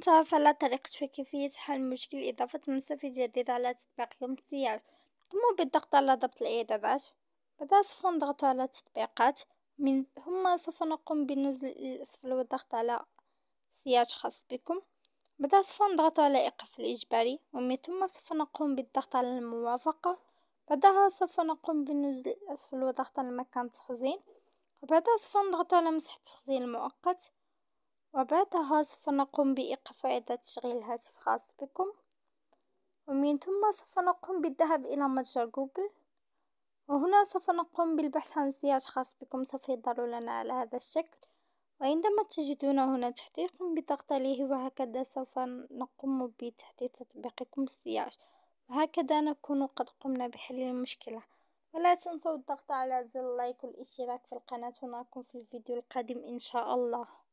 تعرف على طريقة كيفية حل المشكل إضافة مستفيد جديد على تطبيق يوم السياج قوموا بالضغط على ضبط الإعدادات بعدها سوف نضغط على تطبيقات من ثم سوف نقوم بنزل للأسفل والضغط على سياج خاص بكم بعدها سوف نضغط على إيقاف الإجباري ومن ثم سوف نقوم بالضغط على الموافقة بعدها سوف نقوم بنزل للأسفل والضغط على مكان التخزين وبعدها سوف نضغط على مسح التخزين المؤقت وبعدها سوف نقوم بإيقاف بإقفاء تشغيل الهاتف خاص بكم ومن ثم سوف نقوم بالذهاب إلى متجر جوجل وهنا سوف نقوم بالبحث عن سياج خاص بكم سوف يظهر لنا على هذا الشكل وعندما تجدون هنا تحديث قم بالضغط عليه وهكذا سوف نقوم بتحديث تطبيقكم السياج وهكذا نكون قد قمنا بحل المشكلة ولا تنسوا الضغط على زر اللايك والاشتراك في القناة ونراكم في الفيديو القادم إن شاء الله